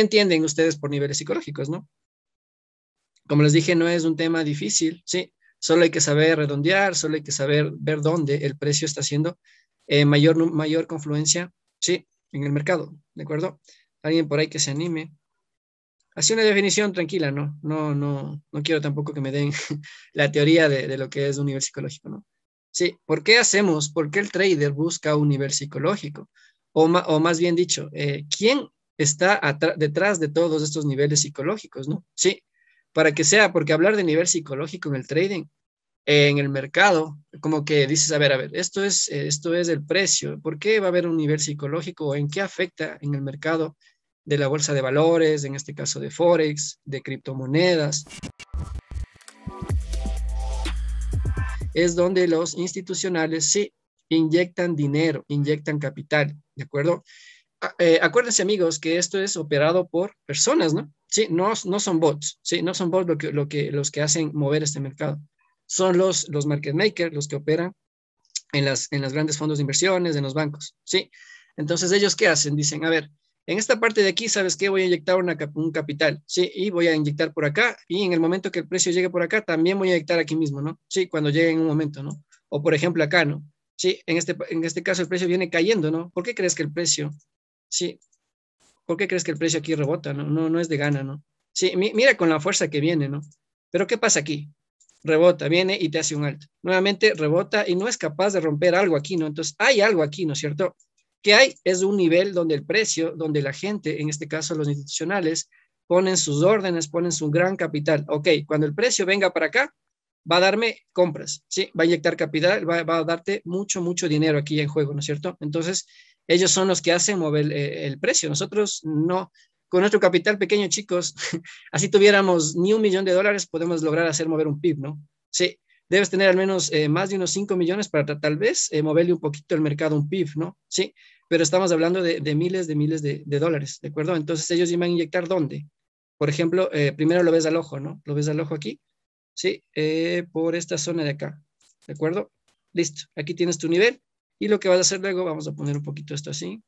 entienden ustedes por niveles psicológicos, no? Como les dije, no es un tema difícil, sí, solo hay que saber redondear, solo hay que saber ver dónde el precio está haciendo eh, mayor, mayor confluencia, sí, en el mercado, ¿de acuerdo? Alguien por ahí que se anime. Así una definición tranquila, ¿no? No, no, no quiero tampoco que me den la teoría de, lo que es un nivel psicológico, ¿no? Sí, ¿por qué hacemos, por qué el trader busca un nivel psicológico? O, más bien dicho, eh, ¿quién está detrás de todos estos niveles psicológicos, ¿no? Sí, para que sea, porque hablar de nivel psicológico en el trading, en el mercado, como que dices, a ver, a ver, esto es, esto es el precio, ¿por qué va a haber un nivel psicológico? ¿En qué afecta en el mercado de la bolsa de valores, en este caso de Forex, de criptomonedas? Es donde los institucionales sí inyectan dinero, inyectan capital, ¿de acuerdo? Ah, eh, acuérdense amigos que esto es operado por personas, ¿no? Sí, no, no son bots, sí, no son bots lo que, lo que, los que hacen mover este mercado. Son los, los market makers los que operan en las, en las grandes fondos de inversiones, en los bancos, ¿sí? Entonces, ¿ellos qué hacen? Dicen, a ver, en esta parte de aquí, ¿sabes qué? Voy a inyectar un capital, ¿sí? Y voy a inyectar por acá, y en el momento que el precio llegue por acá, también voy a inyectar aquí mismo, ¿no? Sí, cuando llegue en un momento, ¿no? O por ejemplo acá, ¿no? Sí, en este, en este caso el precio viene cayendo, ¿no? ¿Por qué crees que el precio sí, ¿por qué crees que el precio aquí rebota? No, no, es de gana, ¿no? Sí, mira con la fuerza que viene, ¿no? Pero ¿qué pasa aquí? Rebota, viene y te hace un alto. Nuevamente rebota y no es capaz de romper algo aquí, ¿no? Entonces hay algo aquí, ¿no es cierto? ¿Qué hay es un nivel donde el precio, donde la gente, en este caso los institucionales, ponen sus órdenes, ponen su gran capital. Ok, cuando el precio venga para acá, va a darme compras, ¿sí? Va a inyectar capital, va a darte mucho, mucho dinero aquí en juego, ¿no es cierto? Entonces, ellos son los que hacen mover eh, el precio. Nosotros no, con nuestro capital pequeño, chicos, así tuviéramos ni un millón de dólares, podemos lograr hacer mover un PIB, ¿no? Sí, debes tener al menos eh, más de unos 5 millones para tal vez eh, moverle un poquito el mercado un PIB, ¿no? Sí, pero estamos hablando de, miles de miles de, dólares, ¿de acuerdo? Entonces ellos iban a inyectar dónde. Por ejemplo, primero lo ves al ojo, ¿no? Lo ves al ojo aquí, ¿sí? por esta zona de acá, ¿de acuerdo? Listo, aquí tienes tu nivel. Y lo que vas a hacer luego, vamos a poner un poquito esto así.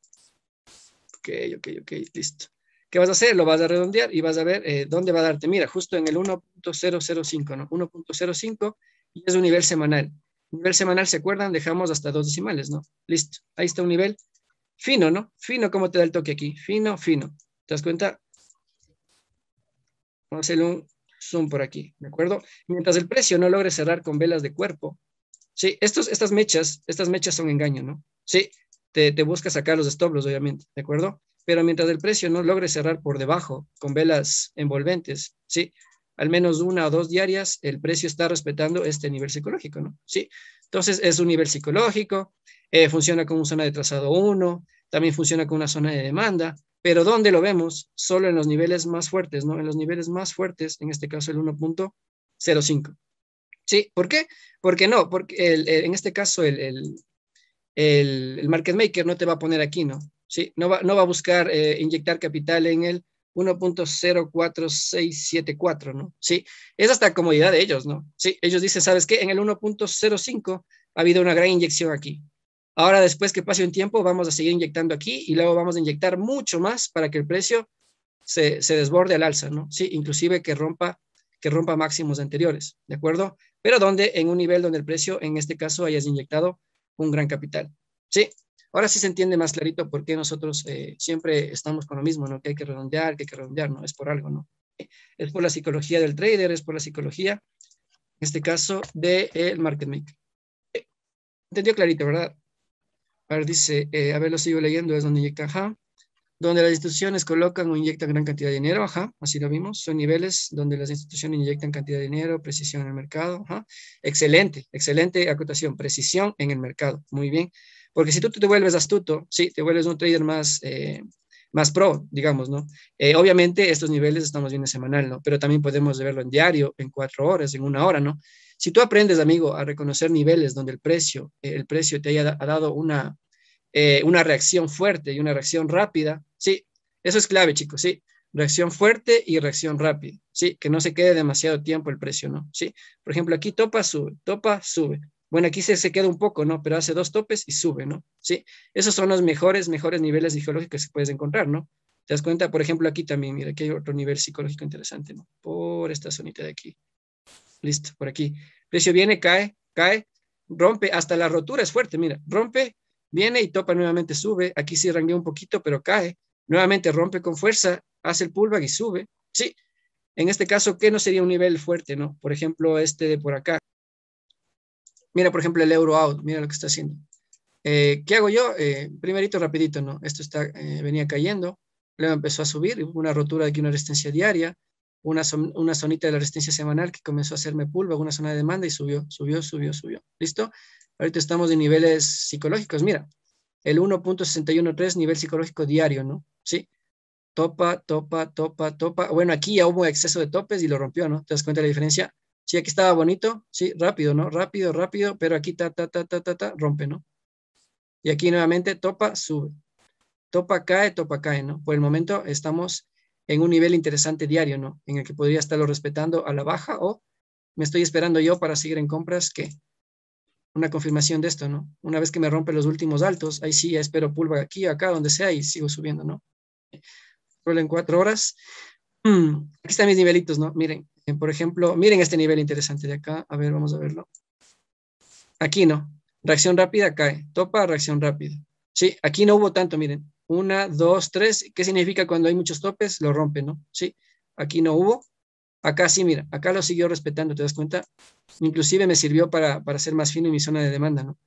Ok, ok, ok, listo. ¿Qué vas a hacer? Lo vas a redondear y vas a ver eh, dónde va a darte. Mira, justo en el 1.005, ¿no? 1.05 y es un nivel semanal. Nivel semanal, ¿se acuerdan? Dejamos hasta dos decimales, ¿no? Listo. Ahí está un nivel fino, ¿no? Fino, ¿cómo te da el toque aquí? Fino, fino. ¿Te das cuenta? Vamos a hacer un zoom por aquí, ¿de acuerdo? Mientras el precio no logre cerrar con velas de cuerpo, Sí, estos, estas mechas, estas mechas son engaño, ¿no? Sí, te, busca sacar los establos, obviamente, ¿de acuerdo? Pero mientras el precio no logre cerrar por debajo con velas envolventes, ¿sí? Al menos una o dos diarias, el precio está respetando este nivel psicológico, ¿no? Sí. Entonces, es un nivel psicológico, eh, funciona como una zona de trazado 1, también funciona como una zona de demanda, pero ¿dónde lo vemos? Solo en los niveles más fuertes, ¿no? En los niveles más fuertes, en este caso el 1.05. Sí, ¿por qué? Porque no, porque en este caso el, el, market maker no te va a poner aquí, ¿no? Sí, no va, no va a buscar eh, inyectar capital en el 1.04674, ¿no? Sí, es hasta comodidad de ellos, ¿no? Sí, ellos dicen, ¿sabes qué? En el 1.05 ha habido una gran inyección aquí. Ahora, después que pase un tiempo, vamos a seguir inyectando aquí y luego vamos a inyectar mucho más para que el precio se, se desborde al alza, ¿no? Sí, inclusive que rompa, que rompa máximos anteriores, ¿de acuerdo? pero donde en un nivel donde el precio, en este caso, hayas inyectado un gran capital. Sí, ahora sí se entiende más clarito por qué nosotros eh, siempre estamos con lo mismo, ¿no? Que hay que redondear, que hay que redondear, ¿no? Es por algo, ¿no? Es por la psicología del trader, es por la psicología, en este caso, del market maker. Entendió clarito, ¿verdad? A ver, dice, eh, a ver, lo sigo leyendo, es donde inyecta, ajá donde las instituciones colocan o inyectan gran cantidad de dinero, ajá, así lo vimos, son niveles donde las instituciones inyectan cantidad de dinero, precisión en el mercado, ajá. excelente, excelente acotación, precisión en el mercado, muy bien, porque si tú te vuelves astuto, sí, te vuelves un trader más, eh, más pro, digamos, ¿no? Eh, obviamente estos niveles estamos viendo semanal, ¿no? Pero también podemos verlo en diario, en cuatro horas, en una hora, ¿no? Si tú aprendes, amigo, a reconocer niveles donde el precio, el precio te haya dado una, eh, una reacción fuerte y una reacción rápida. Sí, eso es clave, chicos, sí. Reacción fuerte y reacción rápida, sí, que no se quede demasiado tiempo el precio, ¿no? Sí, por ejemplo, aquí topa, sube, topa, sube. Bueno, aquí se, queda un poco, ¿no? Pero hace dos topes y sube, ¿no? Sí, esos son los mejores, mejores niveles psicológicos que puedes encontrar, ¿no? ¿Te das cuenta? Por ejemplo, aquí también, mira, aquí hay otro nivel psicológico interesante, ¿no? Por esta zonita de aquí. Listo, por aquí. Precio viene, cae, cae, rompe, hasta la rotura es fuerte, mira, rompe, viene y topa nuevamente, sube, aquí sí ranguea un poquito, pero cae, nuevamente rompe con fuerza, hace el pullback y sube. Sí, en este caso, ¿qué no sería un nivel fuerte, no? Por ejemplo, este de por acá. Mira, por ejemplo, el euro out, mira lo que está haciendo. Eh, ¿Qué hago yo? Eh, primerito, rapidito, ¿no? Esto está, eh, venía cayendo, luego empezó a subir, una rotura de aquí, una resistencia diaria, una, una zonita de la resistencia semanal que comenzó a hacerme pullback, una zona de demanda y subió, subió, subió, subió. ¿Listo? Ahorita estamos en niveles psicológicos. Mira, el 1.613 nivel psicológico diario, ¿no? Sí. Topa, topa, topa, topa. Bueno, aquí ya hubo exceso de topes y lo rompió, ¿no? ¿Te das cuenta de la diferencia? Sí, aquí estaba bonito, sí, rápido, ¿no? Rápido, rápido, pero aquí ta, ta, ta, ta, ta, ta, rompe, ¿no? Y aquí nuevamente topa, sube. Topa, cae, topa, cae, ¿no? Por el momento estamos en un nivel interesante diario, ¿no? En el que podría estarlo respetando a la baja o me estoy esperando yo para seguir en compras que una confirmación de esto, ¿no? Una vez que me rompe los últimos altos, ahí sí, espero pulva aquí, acá, donde sea y sigo subiendo, ¿no? Solo en cuatro horas. Mm, aquí están mis nivelitos, ¿no? Miren, eh, por ejemplo, miren este nivel interesante de acá. A ver, vamos a verlo. Aquí no. Reacción rápida cae. Topa, reacción rápida. Sí, aquí no hubo tanto, miren. Una, dos, tres. ¿Qué significa cuando hay muchos topes? Lo rompe, ¿no? Sí, aquí no hubo. Acá sí, mira, acá lo siguió respetando, ¿te das cuenta? Inclusive me sirvió para, para ser más fino en mi zona de demanda, ¿no?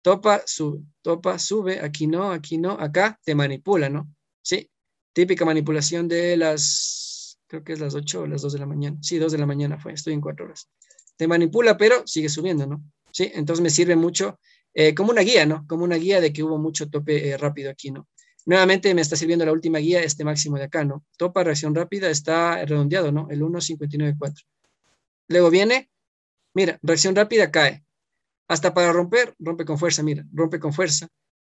Topa, sube, topa, sube, aquí no, aquí no, acá te manipula, ¿no? Sí, típica manipulación de las, creo que es las 8 o las 2 de la mañana. Sí, 2 de la mañana fue, estoy en 4 horas. Te manipula, pero sigue subiendo, ¿no? Sí, entonces me sirve mucho eh, como una guía, ¿no? Como una guía de que hubo mucho tope eh, rápido aquí, ¿no? Nuevamente me está sirviendo la última guía, este máximo de acá, ¿no? Topa, reacción rápida, está redondeado, ¿no? El 1,594. Luego viene, mira, reacción rápida cae. Hasta para romper, rompe con fuerza, mira, rompe con fuerza.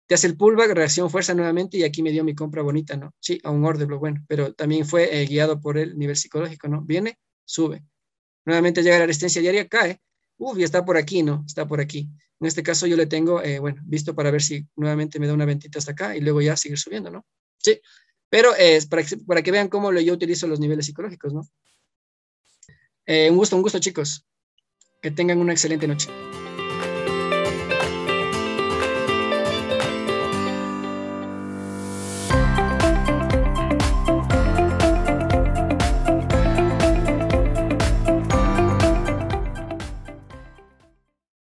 Te hace el pullback, reacción fuerza nuevamente y aquí me dio mi compra bonita, ¿no? Sí, a un orden pero bueno, pero también fue eh, guiado por el nivel psicológico, ¿no? Viene, sube. Nuevamente llega la resistencia diaria, cae. Uf, y está por aquí, ¿no? Está por aquí. En este caso yo le tengo, eh, bueno, visto para ver si nuevamente me da una ventita hasta acá y luego ya seguir subiendo, ¿no? Sí, pero es para, que, vean cómo yo utilizo los niveles psicológicos, ¿no? Eh, un gusto, un gusto chicos. Que tengan una excelente noche.